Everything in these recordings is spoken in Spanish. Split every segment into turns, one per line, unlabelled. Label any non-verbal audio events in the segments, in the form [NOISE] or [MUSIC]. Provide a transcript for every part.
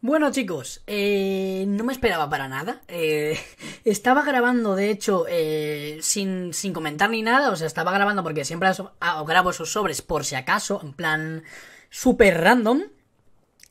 Bueno chicos, eh, no me esperaba para nada. Eh, [LAUGHS] estaba grabando, de hecho, eh, sin, sin, comentar ni nada. O sea, estaba grabando porque siempre ah, grabo esos sobres por si acaso, en plan super random.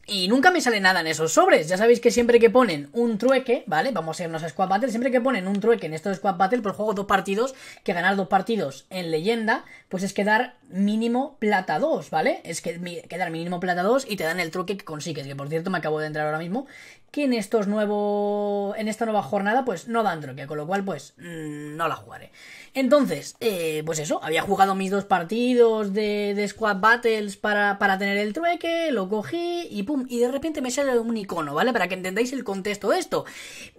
Y nunca me sale nada en esos sobres. Ya sabéis que siempre que ponen un trueque, ¿vale? Vamos a irnos a Squad Battle. Siempre que ponen un trueque en estos Squad Battle, pues juego dos partidos, que ganar dos partidos en leyenda, pues es quedar mínimo plata 2, ¿vale? Es que quedar mínimo plata 2 y te dan el trueque que consigues. Que por cierto, me acabo de entrar ahora mismo, que en estos nuevo. En esta nueva jornada, pues no dan trueque, con lo cual, pues, mm, no la jugaré. Entonces, eh, pues eso, había jugado mis dos partidos de, Squad Battles para, para tener el trueque, lo cogí y pum y de repente me sale un icono, ¿vale? Para que entendáis el contexto de esto.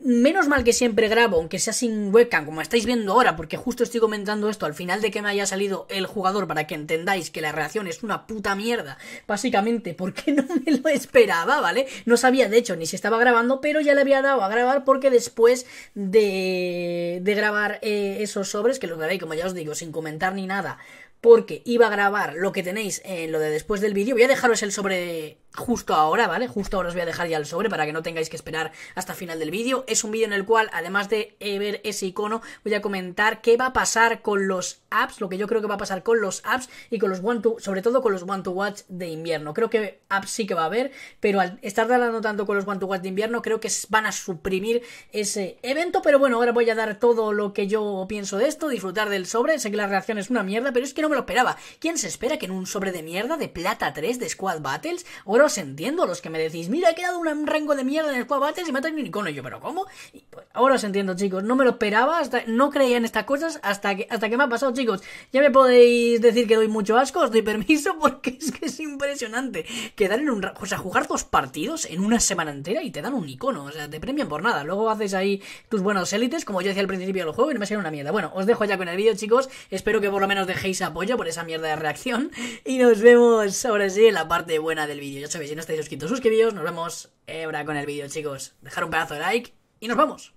Menos mal que siempre grabo, aunque sea sin webcam, como estáis viendo ahora, porque justo estoy comentando esto al final de que me haya salido el jugador para que entendáis que la reacción es una puta mierda, básicamente, porque [LAUGHS] no me lo esperaba, ¿vale? No sabía, de hecho, ni si estaba grabando, pero ya le había dado a grabar porque después de, grabar eh, esos sobres, que los grabé, como ya os digo, sin comentar ni nada, porque iba a grabar lo que tenéis en lo de después del vídeo. Voy a dejaros el sobre justo ahora, ¿vale? Justo ahora os voy a dejar ya el sobre para que no tengáis que esperar hasta final del vídeo. Es un vídeo en el cual, además de eh, ver ese icono, voy a comentar qué va a pasar con los apps, lo que yo creo que va a pasar con los apps y con los one to, sobre todo con los one to watch de invierno. Creo que apps sí que va a haber, pero al estar hablando tanto con los one to watch de invierno, creo que van a suprimir ese evento. Pero bueno, ahora voy a dar todo lo que yo pienso de esto, disfrutar del sobre. Sé que la reacción es una mierda, pero es que no me lo esperaba. ¿Quién se espera que en un sobre de mierda de Plata 3 de Squad Battles o pero os entiendo los que me decís, mira, he quedado un rango de mierda en el cual bates y matas un y Yo, ¿pero cómo? Pues, ahora os entiendo, chicos. No me lo esperaba, no creía en estas cosas hasta que, hasta que me ha pasado, chicos. Ya me podéis decir que doy mucho asco, os doy permiso [LAUGHS] porque es que es impresionante. Quedar en un... O sea, jugar dos partidos en una semana entera y te dan un icono. O sea, te premian por nada. Luego haces ahí tus buenos élites, como yo decía al principio del juego, y no me sale una mierda. Bueno, os dejo ya con el vídeo, chicos. Espero que por lo menos dejéis apoyo por esa mierda de reacción. [LAUGHS] Y nos vemos ahora sí en la parte buena del vídeo si no estáis suscritos, suscribíos. Nos vemos eh, ahora con el vídeo, chicos. Dejar un pedazo de like y nos vamos.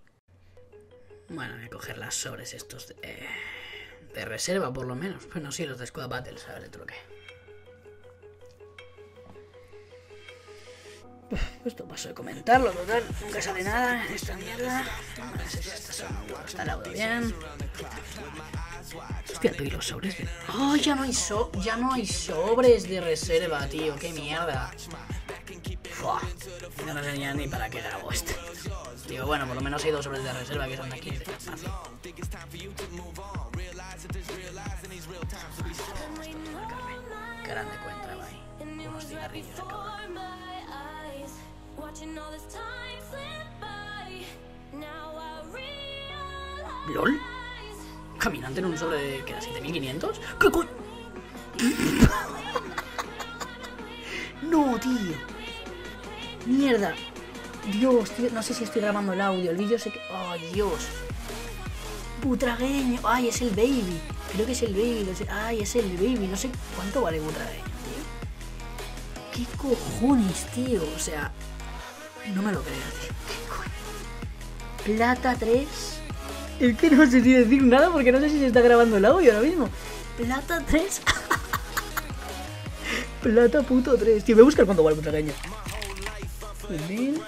Bueno, voy a coger las sobres estos de, eh, reserva, por lo menos. Bueno, sí, los de Squad Battles, a ver, ¿qué truque. Esto paso de comentarlo, total. Nunca sale nada en esta mierda. si está sonando, está el audio bien. Hostia, tú ¿y los sobres? De... ¡Oh, ya no, hay ya no hay sobres de reserva, tío! ¡Qué mierda! no lo sé ni para qué grabo este? Digo, bueno, por lo menos hay dos sobres de reserva que son de 15. Grande cuenta, bye. Unos cigarrillos, ¿Lol? ¿Caminante en un sobre de ¿qué, 7500? ¿Qué [LAUGHS] no, tío. Mierda. Dios, tío. No sé si estoy grabando el audio. El vídeo sé que. ¡Ay, oh, Dios! Butragueño. ¡Ay, es el baby! Creo que es el baby. ¡Ay, es el baby! No sé cuánto vale Butragueño, tío. ¿Qué cojones, tío? O sea, no me lo creo. Tío. Plata 3. Es que no sé si decir nada porque no sé si se está grabando el audio ahora mismo. Plata 3. [LAUGHS] Plata puto 3. Tío, voy a buscar cuánto vale Butragueño. Mil.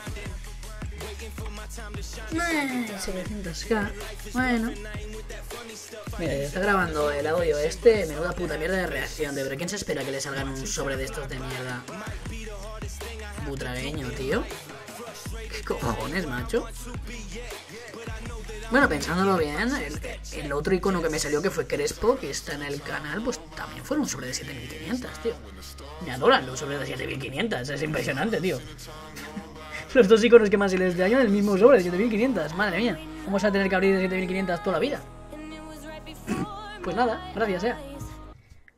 700k. Bueno. Mira, está grabando el audio este. Menuda puta mierda de reacción, de pero ¿quién se espera que le salgan un sobre de estos de mierda? Butragueño, tío. ¿Qué cojones, macho? Bueno, pensándolo bien, el, otro icono que me salió que fue Crespo, que está en el canal, pues también fueron sobre de 7500, tío. Me adoran los sobre de 7500, es impresionante, tío. [LAUGHS] Los dos iconos que más se les dañan, el mismo sobre de 7500, madre mía. Vamos a tener que abrir de 7500 toda la vida. [CLEARS THROAT] Pues nada, gracias, sea. Eh.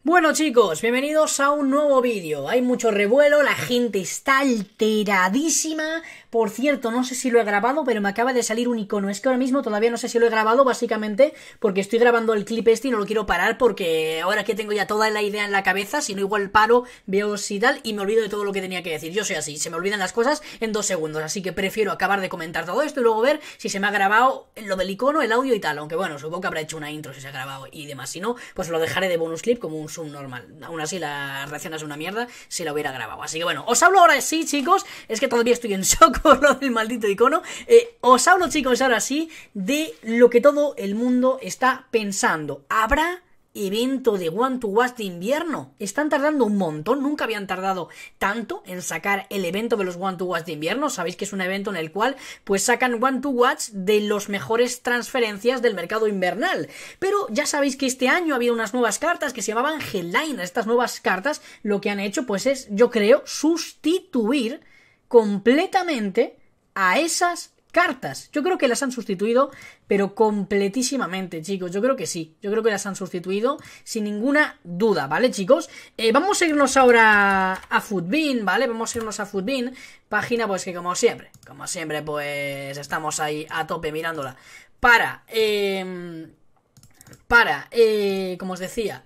Bueno chicos, bienvenidos a un nuevo vídeo. Hay mucho revuelo, la gente está alteradísima. Por cierto, no sé si lo he grabado, pero me acaba de salir un icono. Es que ahora mismo todavía no sé si lo he grabado, básicamente, porque estoy grabando el clip este y no lo quiero parar porque ahora que tengo ya toda la idea en la cabeza, si no igual paro, veo si tal y me olvido de todo lo que tenía que decir. Yo soy así, se me olvidan las cosas en dos segundos, así que prefiero acabar de comentar todo esto y luego ver si se me ha grabado lo del icono, el audio y tal. Aunque bueno, supongo que habrá hecho una intro si se ha grabado y demás. Si no, pues lo dejaré de bonus clip como un un normal, Aún así, la reacción es una mierda si la hubiera grabado. Así que bueno, os hablo ahora sí, chicos. Es que todavía estoy en [LAUGHS] shock con lo del maldito icono. Eh, os hablo, chicos, ahora sí, de lo que todo el mundo está pensando. ¿Habrá evento de One to Watch de invierno. Están tardando un montón, nunca habían tardado tanto en sacar el evento de los One to Watch de invierno. Sabéis que es un evento en el cual pues sacan One to Watch de los mejores transferencias del mercado invernal. Pero ya sabéis que este año ha habido unas nuevas cartas que se llamaban Headline. Estas nuevas cartas lo que han hecho pues es, yo creo, sustituir completamente a esas cartas. Yo creo que las han sustituido, pero completísimamente, chicos. Yo creo que sí. Yo creo que las han sustituido sin ninguna duda, ¿vale, chicos? Eh, vamos a irnos ahora a Foodbean, ¿vale? Vamos a irnos a Foodbean. Página, pues que como siempre, como siempre, pues estamos ahí a tope mirándola. Para, eh, para, eh, como os decía,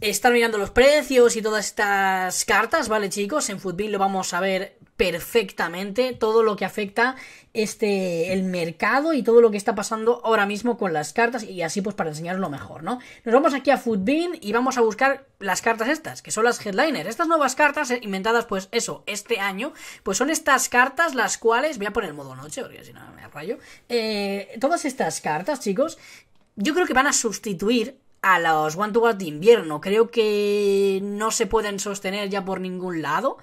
estar mirando los precios y todas estas cartas, ¿vale, chicos? En futbin lo vamos a ver perfectamente todo lo que afecta este el mercado y todo lo que está pasando ahora mismo con las cartas y así pues para enseñaros lo mejor, ¿no? Nos vamos aquí a Foodbin y vamos a buscar las cartas estas, que son las headliners. Estas nuevas cartas eh, inventadas pues eso, este año, pues son estas cartas las cuales voy a poner modo noche porque si no me rayo. Eh, todas estas cartas, chicos, yo creo que van a sustituir a los one to one de invierno. Creo que no se pueden sostener ya por ningún lado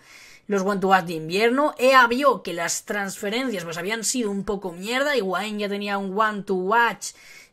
los one to watch de invierno. He vio que las transferencias pues habían sido un poco mierda. Iguain ya tenía un one to watch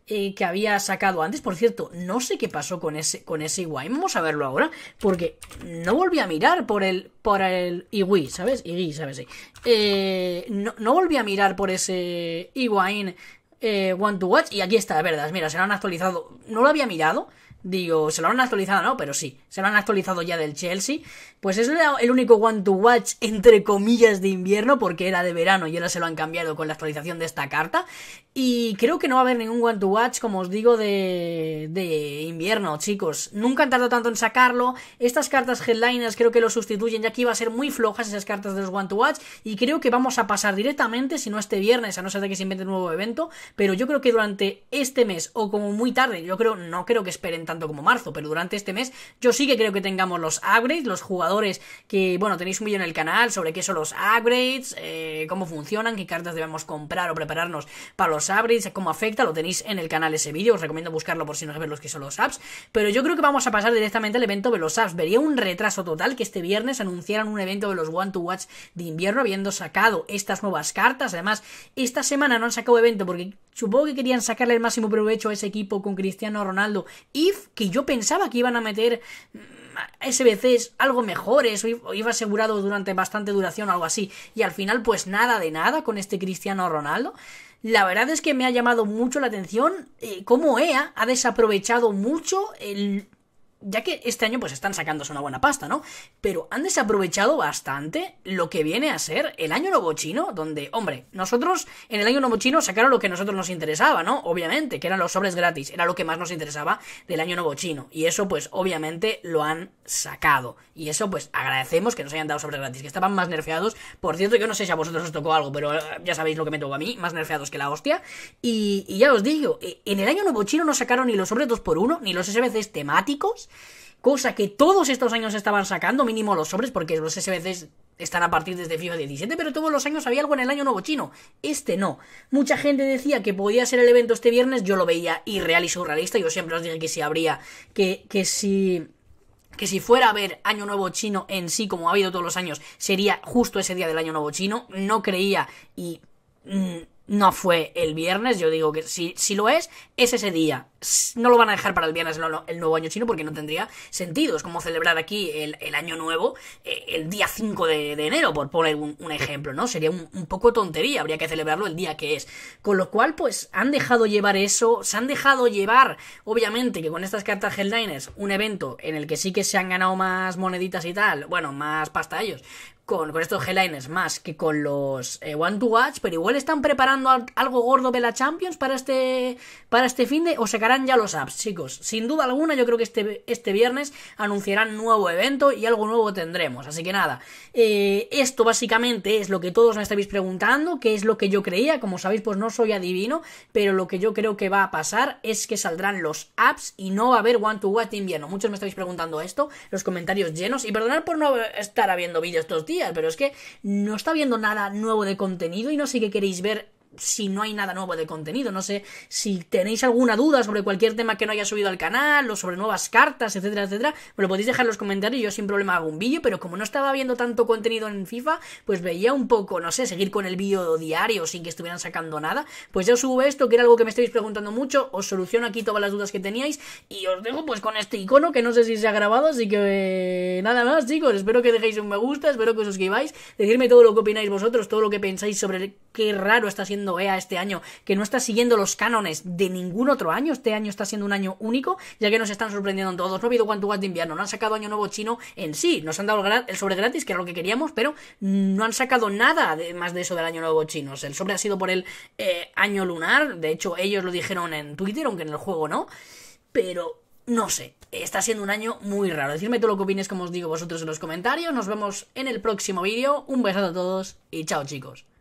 eh, que había sacado antes. Por cierto, no sé qué pasó con ese, con ese Vamos a verlo ahora. Porque no volví a mirar por el, por el Igui, ¿sabes? Igui, ¿sabes? Eh, no, volví a mirar por ese Iguain eh, One to Watch. Y aquí está, de verdad. Mira, se lo han actualizado. No lo había mirado. Digo, se lo han actualizado, ¿no? Pero sí, se lo han actualizado ya del Chelsea. Pues es el único one to watch, entre comillas, de invierno, porque era de verano y ahora se lo han cambiado con la actualización de esta carta. Y creo que no va a haber ningún one to watch, como os digo, de, de invierno, chicos. Nunca han tardado tanto en sacarlo. Estas cartas headliners creo que lo sustituyen, ya que iba a ser muy flojas esas cartas de los one to watch. Y creo que vamos a pasar directamente, si no este viernes, a no ser de que se invente un nuevo evento. Pero yo creo que durante este mes, o como muy tarde, yo creo, no creo que esperen tanto como marzo, pero durante este mes yo sí que creo que tengamos los upgrades, los jugadores que, bueno, tenéis un vídeo en el canal sobre qué son los upgrades, eh, cómo funcionan, qué cartas debemos comprar o prepararnos para los upgrades, cómo afecta, lo tenéis en el canal ese vídeo, os recomiendo buscarlo por si no sabéis los que son los apps, pero yo creo que vamos a pasar directamente al evento de los apps, vería un retraso total que este viernes anunciaran un evento de los One to Watch de invierno habiendo sacado estas nuevas cartas, además esta semana no han sacado evento porque Supongo que querían sacarle el máximo provecho a ese equipo con Cristiano Ronaldo. y que yo pensaba que iban a meter SBCs mm, algo mejor, eso iba asegurado durante bastante duración o algo así. Y al final, pues nada de nada con este Cristiano Ronaldo. La verdad es que me ha llamado mucho la atención eh, cómo EA ha desaprovechado mucho el ya que este año pues están sacándose una buena pasta, ¿no? Pero han desaprovechado bastante lo que viene a ser el año nuevo chino, donde, hombre, nosotros en el año nuevo chino sacaron lo que a nosotros nos interesaba, ¿no? Obviamente, que eran los sobres gratis, era lo que más nos interesaba del año nuevo chino. Y eso pues obviamente lo han sacado. Y eso pues agradecemos que nos hayan dado sobres gratis, que estaban más nerfeados. Por cierto, yo no sé si a vosotros os tocó algo, pero eh, ya sabéis lo que me tocó a mí, más nerfeados que la hostia. Y, ya os digo, eh, en el año nuevo chino no sacaron ni los sobres 2x1, ni los SBCs temáticos cosa que todos estos años estaban sacando, mínimo los sobres, porque los SBCs están a partir desde FIFA 17, pero todos los años había algo en el año nuevo chino. Este no. Mucha gente decía que podía ser el evento este viernes, yo lo veía irreal y surrealista, yo siempre os dije que si habría, que, que si que si fuera a haber Año Nuevo Chino en sí, como ha habido todos los años, sería justo ese día del Año Nuevo Chino. No creía y Mm, no fue el viernes, yo digo que si, lo es, es ese día. No lo van a dejar para el viernes el nuevo año chino porque no tendría sentido. Es como celebrar aquí el, año nuevo eh, el día 5 de, enero, por poner un, ejemplo, ¿no? Sería un, poco tontería, habría que celebrarlo el día que es. Con lo cual, pues han dejado llevar eso, se han dejado llevar, obviamente, que con estas cartas headliners, un evento en el que sí que se han ganado más moneditas y tal, bueno, más pasta ellos, con, con estos headliners más que con los eh, One to Watch, pero igual están preparando algo gordo de la Champions para este, para este fin de. o sacarán ya los apps, chicos. Sin duda alguna, yo creo que este, este viernes anunciarán nuevo evento y algo nuevo tendremos. Así que nada, eh, esto básicamente es lo que todos me estáis preguntando, que es lo que yo creía. Como sabéis, pues no soy adivino, pero lo que yo creo que va a pasar es que saldrán los apps y no va a haber One to Watch invierno. Muchos me estáis preguntando esto, los comentarios llenos, y perdonad por no estar habiendo vídeos estos días pero es que no está viendo nada nuevo de contenido y no sé qué queréis ver si no hay nada nuevo de contenido. No sé si tenéis alguna duda sobre cualquier tema que no haya subido al canal o sobre nuevas cartas, etcétera, etcétera. Me lo podéis dejar en los comentarios. Yo sin problema hago un vídeo, pero como no estaba viendo tanto contenido en FIFA, pues veía un poco, no sé, seguir con el vídeo diario sin que estuvieran sacando nada. Pues ya os subo esto, que era algo que me estáis preguntando mucho. Os soluciono aquí todas las dudas que teníais y os dejo pues con este icono que no sé si se ha grabado, así que eh, nada más, chicos. Espero que dejéis un me gusta, espero que os suscribáis, decirme todo lo que opináis vosotros, todo lo que pensáis sobre qué raro está siendo vea este año, que no está siguiendo los cánones de ningún otro año. Este año está siendo un año único, ya que nos están sorprendiendo todos. No ha habido cuanto de invierno, no han sacado Año Nuevo Chino en sí. Nos han dado el, sobre gratis, que era lo que queríamos, pero no han sacado nada más de eso del Año Nuevo Chino. El sobre ha sido por el eh, Año Lunar, de hecho ellos lo dijeron en Twitter, aunque en el juego no. Pero no sé, está siendo un año muy raro. Decidme todo lo que opines como os digo vosotros en los comentarios. Nos vemos en el próximo vídeo. Un besazo a todos y chao chicos.